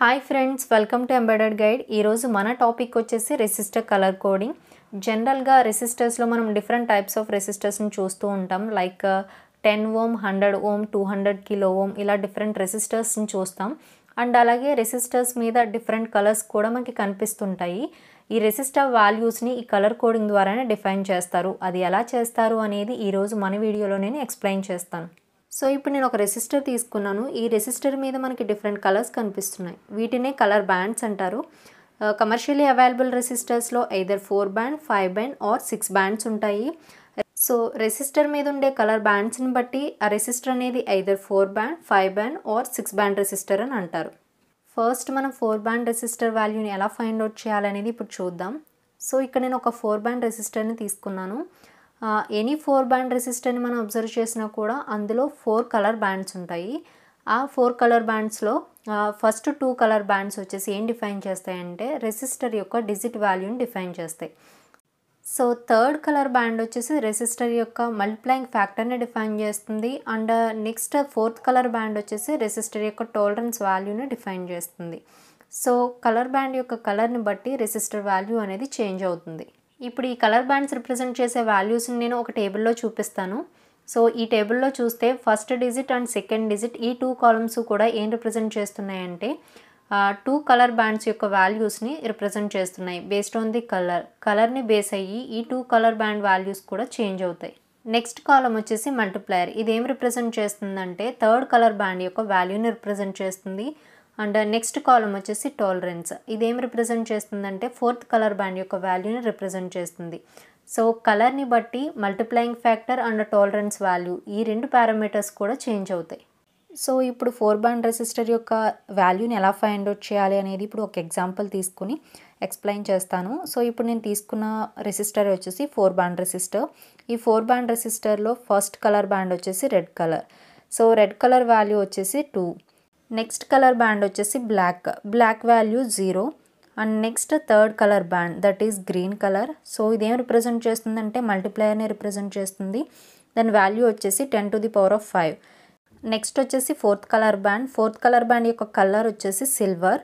hi friends welcome to embedded guide ఈరోజు మన topic వచ్చేసి రెసిస్టర్ కలర్ కోడింగ్ జనరల్గా రెసిస్టర్స్లో మనం డిఫరెంట్ టైప్స్ ఆఫ్ రెసిస్టర్స్ని చూస్తూ ఉంటాం like ten ohm hundred ohm two hundred kilo ohm ఇలా డిఫరెంట్ రెసిస్టర్స్ని చూస్తాం అండ్ అలాగే రెసిస్టర్స్ మీద డిఫరెంట్ కలర్స్ కూడా మనకి కనిపిస్తుంటాయి ఈ రెసిస్టర్ వాల్యూస్ని ఈ కలర్ కోడింగ్ ద్వారానే డిఫైన్ చేస్తారు అది ఎలా చేస్తారు అనేది ఈరోజు మన వీడియోలో నేను ఎక్స్ప్లెయిన్ చేస్తాను సో ఇప్పుడు నేను ఒక రెసిస్టర్ తీసుకున్నాను ఈ రెసిస్టర్ మీద మనకి డిఫరెంట్ కలర్స్ కనిపిస్తున్నాయి వీటినే కలర్ బ్యాండ్స్ అంటారు కమర్షియలీ అవైలబుల్ రెసిస్టర్స్లో either four band five band or six bands ఉంటాయి సో రెసిస్టర్ మీద ఉండే కలర్ బ్యాండ్స్ని బట్టి ఆ రెసిస్టర్ అనేది either four band five band or six band resistor అని అంటారు ఫస్ట్ మనం ఫోర్ బ్యాండ్ రెసిస్టర్ వాల్యూని ఎలా ఫైండ్ అవుట్ చేయాలనేది ఇప్పుడు చూద్దాం సో ఇక్కడ నేను ఒక ఫోర్ బ్యాండ్ రెసిస్టర్ని తీసుకున్నాను ఎనీ ఫోర్ బ్యాండ్ రెసిస్టర్ని మనం అబ్జర్వ్ చేసినా కూడా అందులో ఫోర్ కలర్ బ్యాండ్స్ ఉంటాయి ఆ ఫోర్ కలర్ బ్యాండ్స్లో ఫస్ట్ టూ కలర్ బ్యాండ్స్ వచ్చేసి ఏం డిఫైన్ చేస్తాయంటే రెసిస్టర్ యొక్క డిజిట్ వాల్యూని డిఫైన్ చేస్తాయి సో థర్డ్ కలర్ బ్యాండ్ వచ్చేసి రెసిస్టర్ యొక్క మల్టిప్లైంగ్ ఫ్యాక్టర్ని డిఫైన్ చేస్తుంది and next fourth colour band వచ్చేసి రెసిస్టర్ యొక్క టోలరెన్స్ వాల్యూని డిఫైన్ చేస్తుంది సో కలర్ బ్యాండ్ యొక్క కలర్ని బట్టి రెసిస్టర్ వాల్యూ అనేది చేంజ్ అవుతుంది ఇప్పుడు ఈ కలర్ బ్యాండ్స్ రిప్రజెంట్ చేసే వాల్యూస్ని నేను ఒక టేబుల్లో చూపిస్తాను సో ఈ టేబుల్లో చూస్తే first digit and second digit ఈ టూ కాలమ్స్ కూడా ఏం రిప్రజెంట్ చేస్తున్నాయంటే టూ కలర్ బ్యాండ్స్ యొక్క వాల్యూస్ని రిప్రజెంట్ చేస్తున్నాయి బేస్డ్ ఆన్ ది కలర్ కలర్ని బేస్ అయ్యి ఈ టూ కలర్ బ్యాండ్ వాల్యూస్ కూడా చేంజ్ అవుతాయి నెక్స్ట్ కాలం వచ్చేసి మల్టిప్లయర్ ఇది ఏం రిప్రజెంట్ చేస్తుందంటే థర్డ్ కలర్ బ్యాండ్ యొక్క వాల్యూని రిప్రజెంట్ చేస్తుంది అండ్ నెక్స్ట్ కాలం వచ్చేసి టాలరెన్స్ ఇదేం రిప్రజెంట్ చేస్తుందంటే ఫోర్త్ కలర్ బ్యాండ్ యొక్క వాల్యూని రిప్రజెంట్ చేస్తుంది సో కలర్ని బట్టి multiplying factor and tolerance value ఈ రెండు పారామీటర్స్ కూడా చేంజ్ అవుతాయి సో ఇప్పుడు ఫోర్ బ్యాండ్ రెసిస్టర్ యొక్క వాల్యూని ఎలా ఫైండ్ అవుట్ చేయాలి అనేది ఇప్పుడు ఒక ఎగ్జాంపుల్ తీసుకుని ఎక్స్ప్లెయిన్ చేస్తాను సో ఇప్పుడు నేను తీసుకున్న రెసిస్టర్ వచ్చేసి ఫోర్ బ్యాండ్ రెసిస్టర్ ఈ ఫోర్ బ్యాండ్ రెసిస్టర్లో ఫస్ట్ కలర్ బ్యాండ్ వచ్చేసి red colour so red colour value వచ్చేసి టూ నెక్స్ట్ కలర్ బ్యాండ్ వచ్చేసి black black value zero and next third colour band that is green colour so ఇదేం represent చేస్తుందంటే మల్టిప్లయర్ని represent చేస్తుంది దాని value వచ్చేసి ten to the power of five next వచ్చేసి fourth colour band fourth colour band యొక్క colour వచ్చేసి silver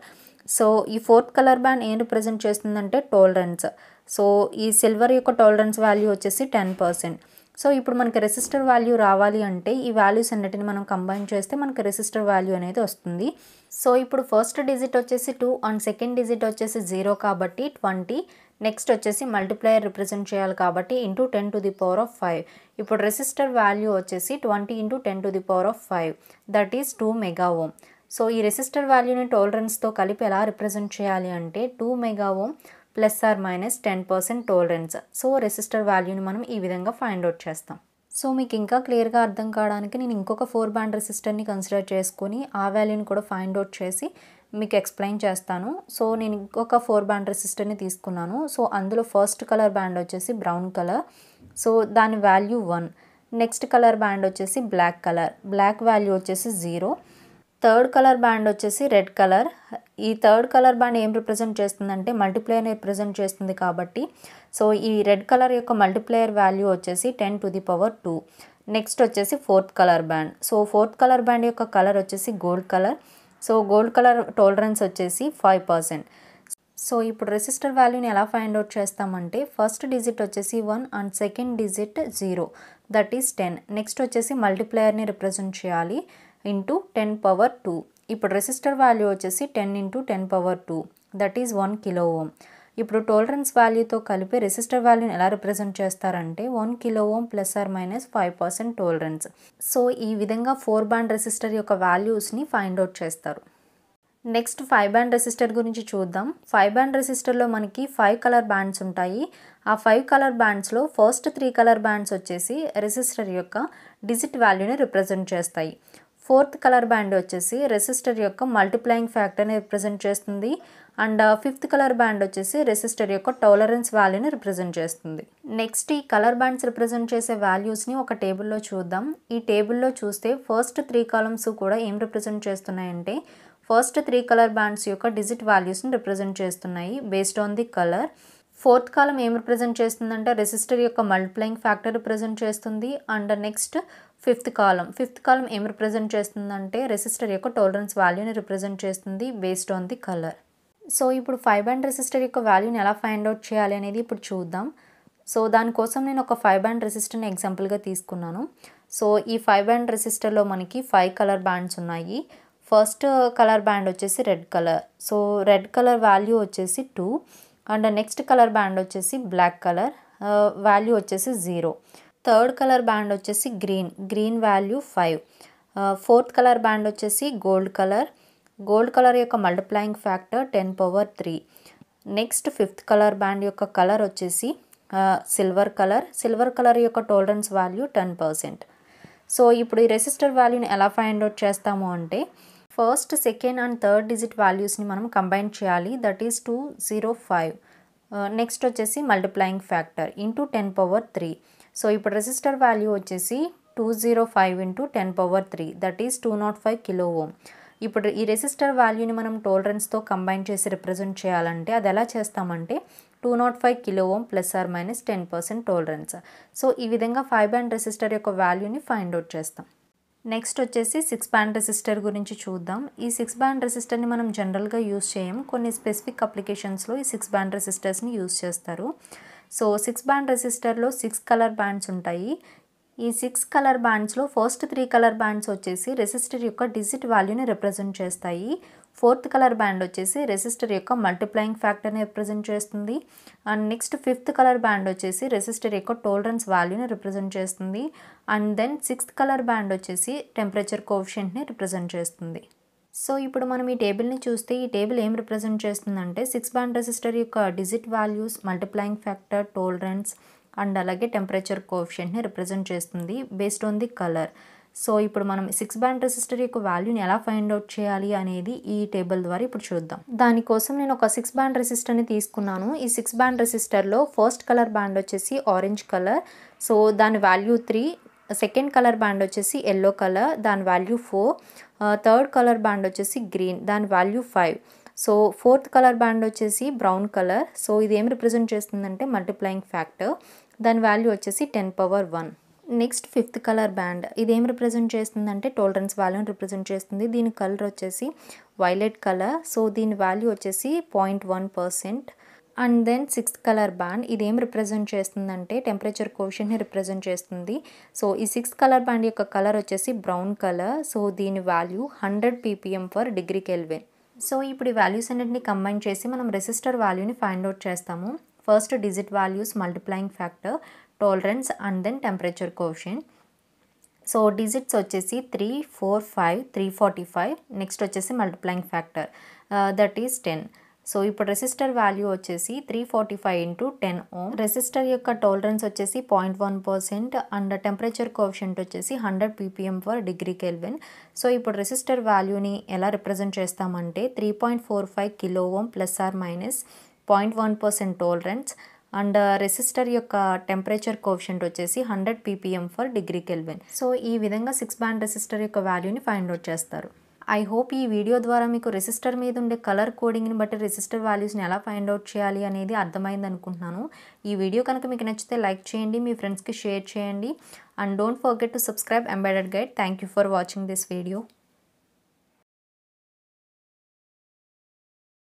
so ఈ ఫోర్త్ కలర్ బ్యాండ్ ఏం రిప్రజెంట్ చేస్తుందంటే టోలరెన్స్ సో ఈ సిల్వర్ యొక్క టోలరెన్స్ వాల్యూ వచ్చేసి టెన్ పర్సెంట్ సో ఇప్పుడు మనకి రెసిస్టర్ వాల్యూ రావాలి అంటే ఈ వాల్యూస్ అన్నిటిని మనం కంబైన్ చేస్తే మనకి రెసిస్టర్ వాల్యూ అనేది వస్తుంది సో ఇప్పుడు ఫస్ట్ డిజిట్ వచ్చేసి టూ అండ్ సెకండ్ డిజిట్ వచ్చేసి జీరో కాబట్టి ట్వంటీ నెక్స్ట్ వచ్చేసి మల్టిప్లైయర్ రిప్రజెంట్ చేయాలి కాబట్టి into ten to the power of five ఇప్పుడు రెసిస్టర్ వాల్యూ వచ్చేసి twenty into ten to the power of five that is two mega ohm so ఈ resistor వాల్యూని టోలరెన్స్తో కలిపి ఎలా రిప్రజెంట్ చేయాలి అంటే two mega ohm plus or minus ten percent tolerance so resistor వాల్యూని మనం ఈ విధంగా ఫైండ్ అవుట్ చేస్తాం సో మీకు ఇంకా క్లియర్గా అర్థం కావడానికి నేను ఇంకొక ఫోర్ బ్యాండ్ రెసిస్టర్ని కన్సిడర్ చేసుకుని ఆ వాల్యూని కూడా ఫైండ్ అవుట్ చేసి మీకు ఎక్స్ప్లెయిన్ చేస్తాను సో నేను ఇంకొక ఫోర్ బ్యాండ్ రెసిస్టర్ని తీసుకున్నాను సో అందులో ఫస్ట్ కలర్ బ్యాండ్ వచ్చేసి బ్రౌన్ కలర్ సో దాని value one next colour band వచ్చేసి బ్లాక్ కలర్ బ్లాక్ వాల్యూ వచ్చేసి జీరో థర్డ్ కలర్ బ్యాండ్ వచ్చేసి రెడ్ కలర్ ఈ థర్డ్ కలర్ బ్యాండ్ ఏం రిప్రజెంట్ చేస్తుందంటే మల్టీప్లేయర్ని రిప్రజెంట్ చేస్తుంది కాబట్టి సో ఈ రెడ్ కలర్ యొక్క మల్టీప్లేయర్ వాల్యూ వచ్చేసి ten to the power two next వచ్చేసి fourth colour band so fourth colour band యొక్క కలర్ వచ్చేసి gold colour so gold colour tolerance వచ్చేసి ఫైవ్ పర్సెంట్ సో ఇప్పుడు రెసిస్టర్ వాల్యూని ఎలా ఫైండ్ అవుట్ చేస్తామంటే ఫస్ట్ డిజిట్ వచ్చేసి one and second digit zero that is ten next వచ్చేసి మల్టీప్లేయర్ని రిప్రజెంట్ చేయాలి ఇంటూ టెన్ పవర్ టూ ఇప్పుడు రెసిస్టర్ వాల్యూ వచ్చేసి ten into ten power two that is one kilo ohm ఇప్పుడు టోలరెన్స్ వాల్యూతో కలిపి రెసిస్టర్ వాల్యూని ఎలా రిప్రజెంట్ చేస్తారంటే one kilo ohm plus or minus five percent tolerance so ఈ విధంగా ఫోర్ బ్యాండ్ రెసిస్టర్ యొక్క వాల్యూస్ని ఫైండ్ అవుట్ చేస్తారు నెక్స్ట్ ఫైవ్ బ్యాండ్ రెసిస్టర్ గురించి చూద్దాం ఫైవ్ బ్యాండ్ రెసిస్టర్లో మనకి ఫైవ్ కలర్ బ్యాండ్స్ ఉంటాయి ఆ ఫైవ్ కలర్ బ్యాండ్స్లో ఫస్ట్ త్రీ కలర్ బ్యాండ్స్ వచ్చేసి రెసిస్టర్ యొక్క డిజిట్ వాల్యూని రిప్రజెంట్ చేస్తాయి ఫోర్త్ కలర్ బ్యాండ్ వచ్చేసి రెసిస్టర్ యొక్క మల్టిప్లయింగ్ ఫ్యాక్టర్ని రిప్రజెంట్ చేస్తుంది అండ్ ఫిఫ్త్ కలర్ బ్యాండ్ వచ్చేసి రెసిస్టర్ యొక్క టాలరెన్స్ వాల్యూని రిప్రజెంట్ చేస్తుంది నెక్స్ట్ ఈ కలర్ బ్యాండ్స్ రిప్రజెంట్ చేసే వాల్యూస్ని ఒక టేబుల్లో చూద్దాం ఈ టేబుల్లో చూస్తే ఫస్ట్ త్రీ కాలమ్స్ కూడా ఏం రిప్రజెంట్ చేస్తున్నాయంటే ఫస్ట్ త్రీ కలర్ బ్యాండ్స్ యొక్క డిజిట్ వాల్యూస్ని రిప్రజెంట్ చేస్తున్నాయి based on the colour fourth column ఏం రిప్రజెంట్ చేస్తుందంటే రెసిస్టర్ యొక్క మల్టిప్లయింగ్ ఫ్యాక్టర్ రిప్రజెంట్ చేస్తుంది and next fifth column fifth column ఏం రిప్రజెంట్ చేస్తుందంటే రెసిస్టర్ యొక్క టోలరెన్స్ వాల్యూని రిప్రజెంట్ చేస్తుంది based on the colour so ఇప్పుడు ఫైవ్ బ్యాండ్ రెసిస్టర్ యొక్క వాల్యూని ఎలా ఫైండ్ అవుట్ చేయాలి అనేది ఇప్పుడు చూద్దాం సో దానికోసం నేను ఒక ఫైవ్ బ్యాండ్ రెసిస్టర్ని ఎగ్జాంపుల్గా తీసుకున్నాను సో ఈ ఫైవ్ బ్యాండ్ రెసిస్టర్లో మనకి ఫైవ్ కలర్ బ్యాండ్స్ ఉన్నాయి ఫస్ట్ కలర్ బ్యాండ్ వచ్చేసి red colour so red colour value వచ్చేసి two and next colour band వచ్చేసి బ్లాక్ కలర్ వాల్యూ వచ్చేసి జీరో థర్డ్ కలర్ బ్యాండ్ వచ్చేసి green green value five fourth colour band వచ్చేసి gold colour gold colour యొక్క multiplying factor ten power three next fifth colour band యొక్క colour వచ్చేసి silver colour silver colour యొక్క tolerance value ten percent so ఇప్పుడు ఈ resistor వాల్యూని ఎలా find out చేస్తాము అంటే first second and third digit వాల్యూస్ని మనం కంబైన్ చేయాలి that is two zero five next వచ్చేసి multiplying factor into ten power three so ఇప్పుడు రెసిస్టర్ వాల్యూ వచ్చేసి two zero five into ten power three that is two nought five kilo ohm ఇప్పుడు ఈ resistor వాల్యూని మనం టోలరెన్స్తో combine చేసి represent చేయాలంటే అది ఎలా చేస్తామంటే two nought five kilo ohm plus or minus ten percent tolerance so ఈ విధంగా ఫైవ్ బ్యాండ్ రెసిస్టర్ యొక్క వాల్యూని ఫైండ్ అవుట్ చేస్తాం నెక్స్ట్ వచ్చేసి సిక్స్ బ్యాండ్ రెసిస్టర్ గురించి చూద్దాం ఈ సిక్స్ బ్యాండ్ రెసిస్టర్ని మనం జనరల్గా యూస్ చేయం కొన్ని స్పెసిఫిక్ అప్లికేషన్స్లో ఈ సిక్స్ బ్యాండ్ రెసిస్టర్స్ని యూస్ చేస్తారు సో సిక్స్ బ్యాండ్ రెసిస్టర్లో సిక్స్ కలర్ బ్యాండ్స్ ఉంటాయి ఈ సిక్స్ కలర్ బ్యాండ్స్లో ఫస్ట్ త్రీ కలర్ బ్యాండ్స్ వచ్చేసి రెసిస్టర్ యొక్క డిజిట్ వాల్యూని రిప్రజెంట్ చేస్తాయి ఫోర్త్ కలర్ బ్యాండ్ వచ్చేసి రెసిస్టర్ యొక్క మల్టిప్లయింగ్ ఫ్యాక్టర్ని రిప్రజెంట్ చేస్తుంది and next fifth colour band వచ్చేసి రెసిస్టర్ యొక్క టోలరెన్స్ వాల్యూని రిప్రజెంట్ చేస్తుంది and then sixth colour band వచ్చేసి టెంపరేచర్ కోఫిషియంట్ని రిప్రజెంట్ చేస్తుంది సో ఇప్పుడు మనం ఈ టేబుల్ని చూస్తే ఈ టేబుల్ ఏం రిప్రజెంట్ చేస్తుందంటే సిక్స్ బ్యాండ్ రెసిస్టర్ యొక్క digit values multiplying factor tolerance and అలాగే టెంపరేచర్ కోఫిషియంట్ని రిప్రజెంట్ చేస్తుంది based on the colour so ఇప్పుడు మనం సిక్స్ బ్యాండ్ రెసిస్టర్ యొక్క వాల్యూని ఎలా ఫైండ్ అవుట్ చేయాలి అనేది ఈ టేబుల్ ద్వారా ఇప్పుడు చూద్దాం దానికోసం నేను ఒక సిక్స్ బ్యాండ్ రెసిస్టర్ని తీసుకున్నాను ఈ సిక్స్ బ్యాండ్ రెసిస్టర్లో ఫస్ట్ కలర్ బ్యాండ్ వచ్చేసి ఆరెంజ్ కలర్ సో దాని value three second colour band వచ్చేసి ఎల్లో కలర్ దాని value four third colour band వచ్చేసి గ్రీన్ దాని value five so fourth colour band వచ్చేసి బ్రౌన్ కలర్ సో ఇది ఏం రిప్రజెంట్ చేస్తుందంటే మల్టిప్లయింగ్ ఫ్యాక్టర్ దాని వాల్యూ వచ్చేసి ten power one next fifth colour band ఇది ఏం రిప్రజెంట్ చేస్తుందంటే టోలరెన్స్ వాల్యూని రిప్రజెంట్ చేస్తుంది దీని కలర్ వచ్చేసి వైలెట్ కలర్ సో దీని వాల్యూ వచ్చేసి point one percent and then sixth colour band ఇదేం రిప్రజెంట్ చేస్తుందంటే టెంపరేచర్ కోషన్ని రిప్రజెంట్ చేస్తుంది సో ఈ సిక్స్త్ కలర్ బ్యాండ్ యొక్క కలర్ వచ్చేసి బ్రౌన్ కలర్ సో దీని value hundred PPM for degree Kelvin so ఇప్పుడు ఈ వాల్యూస్ అన్నింటినీ కంబైన్ చేసి మనం రెసిస్టర్ వాల్యూని ఫైండ్ అవుట్ చేస్తాము first digit values multiplying factor tolerance and then temperature coefficient so digits వచ్చేసి three four five three forty five next వచ్చేసి multiplying factor that is ten so ఇప్పుడు రెసిస్టర్ వాల్యూ వచ్చేసి three forty five into ten ohm resistor యొక్క tolerance వచ్చేసి point one percent and temperature coefficient వచ్చేసి hundred PPM for degree Kelvin so ఇప్పుడు resistor వాల్యూని ఎలా represent చేస్తామంటే three point four five kilo ohm plus or minus point one percent tolerance and resistor యొక్క temperature coefficient వచ్చేసి hundred PPM for degree Kelvin so ఈ విధంగా six band resistor యొక్క వాల్యూని ఫైండ్ అవుట్ చేస్తారు ఐ హోప్ ఈ video ద్వారా మీకు రెసిస్టర్ మీద ఉండే కలర్ కోడింగ్ని బట్టి రెసిస్టర్ వాల్యూస్ని ఎలా ఫైండ్ అవుట్ చేయాలి అనేది అర్థమైంది అనుకుంటున్నాను ఈ వీడియో కనుక మీకు నచ్చితే లైక్ చేయండి మీ ఫ్రెండ్స్కి షేర్ చేయండి and don't forget to subscribe Embedded Guide thank for watching this video